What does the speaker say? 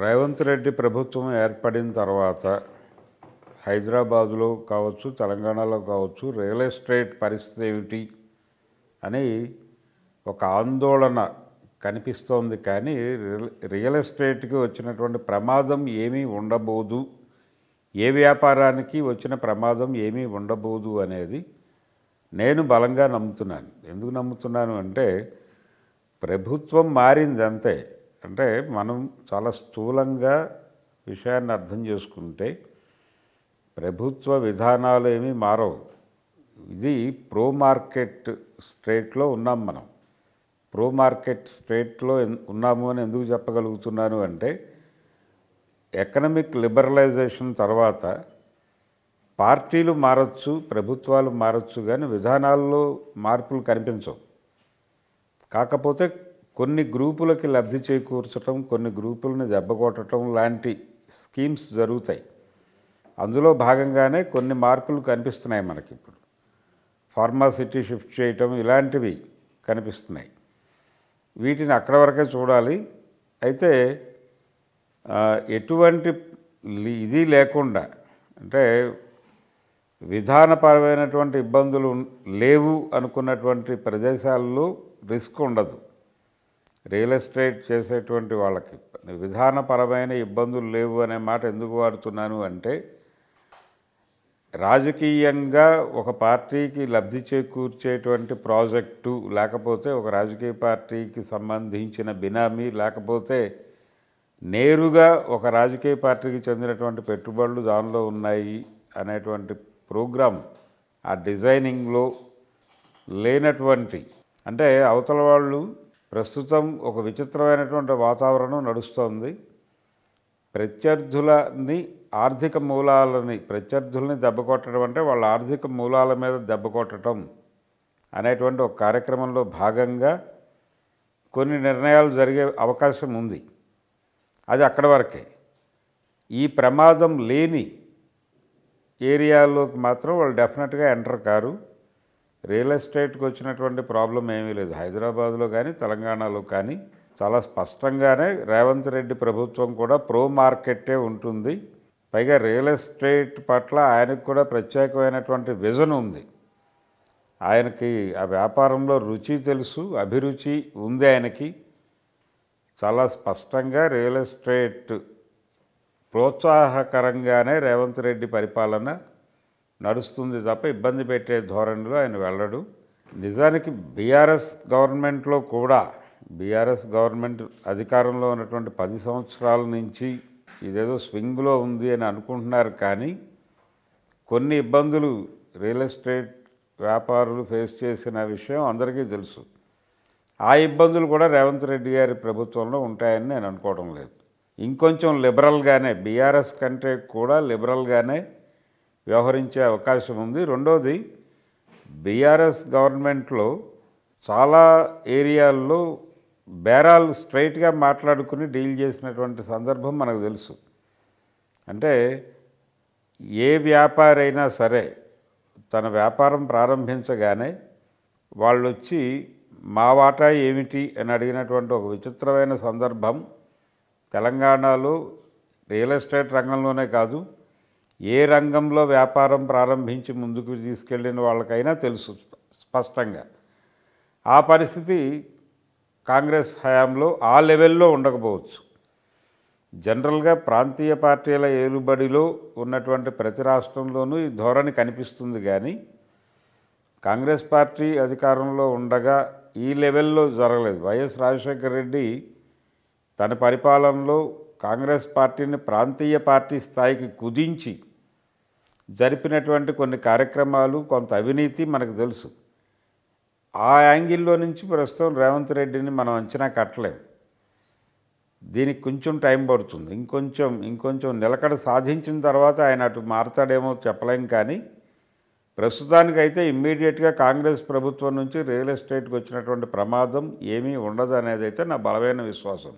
రేవంత్ రెడ్డి ప్రభుత్వం ఏర్పడిన తర్వాత హైదరాబాదులో కావచ్చు తెలంగాణలో కావచ్చు రియల్ ఎస్టేట్ పరిస్థితి ఏమిటి అని ఒక ఆందోళన కనిపిస్తోంది కానీ రియల్ ఎస్టేట్కి వచ్చినటువంటి ప్రమాదం ఏమీ ఉండబోదు ఏ వ్యాపారానికి వచ్చిన ప్రమాదం ఏమీ ఉండబోదు అనేది నేను బలంగా నమ్ముతున్నాను ఎందుకు నమ్ముతున్నాను అంటే ప్రభుత్వం మారింది అంతే అంటే మనం చాలా స్థూలంగా విషయాన్ని అర్థం చేసుకుంటే ప్రభుత్వ విధానాలు ఏమీ మారవు ఇది ప్రో మార్కెట్ స్టేట్లో ఉన్నాం మనం ప్రో మార్కెట్ స్టేట్లో ఉన్నాము అని ఎందుకు చెప్పగలుగుతున్నాను అంటే ఎకనమిక్ లిబరలైజేషన్ తర్వాత పార్టీలు మారచ్చు ప్రభుత్వాలు మారచ్చు కానీ విధానాల్లో మార్పులు కనిపించవు కాకపోతే కొన్ని గ్రూపులకి లబ్ధి చేకూర్చడం కొన్ని గ్రూపులను దెబ్బకొట్టడం లాంటి స్కీమ్స్ జరుగుతాయి అందులో భాగంగానే కొన్ని మార్పులు కనిపిస్తున్నాయి మనకి ఇప్పుడు ఫార్మాసిటీ షిఫ్ట్ చేయటం ఇలాంటివి కనిపిస్తున్నాయి వీటిని అక్కడ వరకే చూడాలి అయితే ఎటువంటి ఇది లేకుండా అంటే విధానపరమైనటువంటి ఇబ్బందులు లేవు అనుకున్నటువంటి ప్రదేశాల్లో రిస్క్ ఉండదు రియల్ ఎస్టేట్ చేసేటువంటి వాళ్ళకి విధానపరమైన ఇబ్బందులు లేవు అనే మాట ఎందుకు వాడుతున్నాను అంటే రాజకీయంగా ఒక పార్టీకి లబ్ధి చేకూర్చేటువంటి ప్రాజెక్టు లేకపోతే ఒక రాజకీయ పార్టీకి సంబంధించిన బినామీ లేకపోతే నేరుగా ఒక రాజకీయ పార్టీకి చెందినటువంటి పెట్టుబడులు దానిలో ఉన్నాయి అనేటువంటి ప్రోగ్రామ్ ఆ డిజైనింగ్లో లేనటువంటి అంటే అవతల వాళ్ళు ప్రస్తుతం ఒక విచిత్రమైనటువంటి వాతావరణం నడుస్తోంది ప్రత్యర్థులని ఆర్థిక మూలాలని ప్రత్యర్థుల్ని దెబ్బకొట్టడం అంటే వాళ్ళ ఆర్థిక మూలాల మీద దెబ్బ కొట్టడం అనేటువంటి ఒక కార్యక్రమంలో భాగంగా కొన్ని నిర్ణయాలు జరిగే అవకాశం ఉంది అది అక్కడ వరకే ఈ ప్రమాదం లేని ఏరియాలోకి మాత్రం వాళ్ళు డెఫినెట్గా ఎంటర్ కారు రియల్ ఎస్టేట్కి వచ్చినటువంటి ప్రాబ్లం ఏమీ లేదు హైదరాబాద్లో కానీ తెలంగాణలో కానీ చాలా స్పష్టంగానే రేవంత్ రెడ్డి ప్రభుత్వం కూడా ప్రో మార్కెటే ఉంటుంది పైగా రియల్ ఎస్టేట్ పట్ల ఆయనకు కూడా ప్రత్యేకమైనటువంటి విజన్ ఉంది ఆయనకి ఆ వ్యాపారంలో రుచి తెలుసు అభిరుచి ఉంది ఆయనకి చాలా స్పష్టంగా రియల్ ఎస్టేట్ ప్రోత్సాహకరంగానే రేవంత్ రెడ్డి పరిపాలన నడుస్తుంది తప్ప ఇబ్బంది పెట్టే ధోరణిలో ఆయన వెళ్ళడు నిజానికి బీఆర్ఎస్ గవర్నమెంట్లో కూడా బీఆర్ఎస్ గవర్నమెంట్ అధికారంలో ఉన్నటువంటి పది సంవత్సరాల నుంచి ఇదేదో స్వింగ్లో ఉంది అని అనుకుంటున్నారు కానీ కొన్ని ఇబ్బందులు రియల్ ఎస్టేట్ వ్యాపారులు ఫేస్ చేసిన విషయం అందరికీ తెలుసు ఆ ఇబ్బందులు కూడా రేవంత్ రెడ్డి గారి ప్రభుత్వంలో ఉంటాయని నేను అనుకోవడం లేదు ఇంకొంచెం లిబరల్గానే బీఆర్ఎస్ కంటే కూడా లిబరల్గానే వ్యవహరించే అవకాశం ఉంది రెండోది బీఆర్ఎస్ గవర్నమెంట్లో చాలా ఏరియాల్లో బేరాలు స్ట్రైట్గా మాట్లాడుకుని డీల్ చేసినటువంటి సందర్భం మనకు తెలుసు అంటే ఏ వ్యాపారైనా సరే తన వ్యాపారం ప్రారంభించగానే వాళ్ళు వచ్చి మా వాటా ఏమిటి అని అడిగినటువంటి ఒక విచిత్రమైన సందర్భం తెలంగాణలో రియల్ ఎస్టేట్ రంగంలోనే కాదు ఏ రంగంలో వ్యాపారం ప్రారంభించి ముందుకు తీసుకెళ్ళిన వాళ్ళకైనా తెలుసు స్పష్టంగా ఆ పరిస్థితి కాంగ్రెస్ హయాంలో ఆ లెవెల్లో ఉండకపోవచ్చు జనరల్గా ప్రాంతీయ పార్టీల ఏలుబడిలో ఉన్నటువంటి ప్రతి రాష్ట్రంలోనూ ఈ ధోరణి కనిపిస్తుంది కానీ కాంగ్రెస్ పార్టీ అధికారంలో ఉండగా ఈ లెవెల్లో జరగలేదు వైఎస్ రాజశేఖర రెడ్డి తన పరిపాలనలో కాంగ్రెస్ పార్టీని ప్రాంతీయ పార్టీ స్థాయికి కుదించి జరిపినటువంటి కొన్ని కార్యక్రమాలు కొంత అవినీతి మనకు తెలుసు ఆ యాంగిల్లో నుంచి ప్రస్తుతం రేవంత్ రెడ్డిని మనం అంచనా కట్టలేము దీనికి కొంచెం టైం పడుతుంది ఇంకొంచెం ఇంకొంచెం నిలకడ సాధించిన తర్వాత ఆయన అటు మారతాడేమో చెప్పలేం కానీ ప్రస్తుతానికైతే ఇమ్మీడియట్గా కాంగ్రెస్ ప్రభుత్వం నుంచి రియల్ ఎస్టేట్కి వచ్చినటువంటి ప్రమాదం ఏమీ ఉండదు అనేది అయితే నా బలమైన విశ్వాసం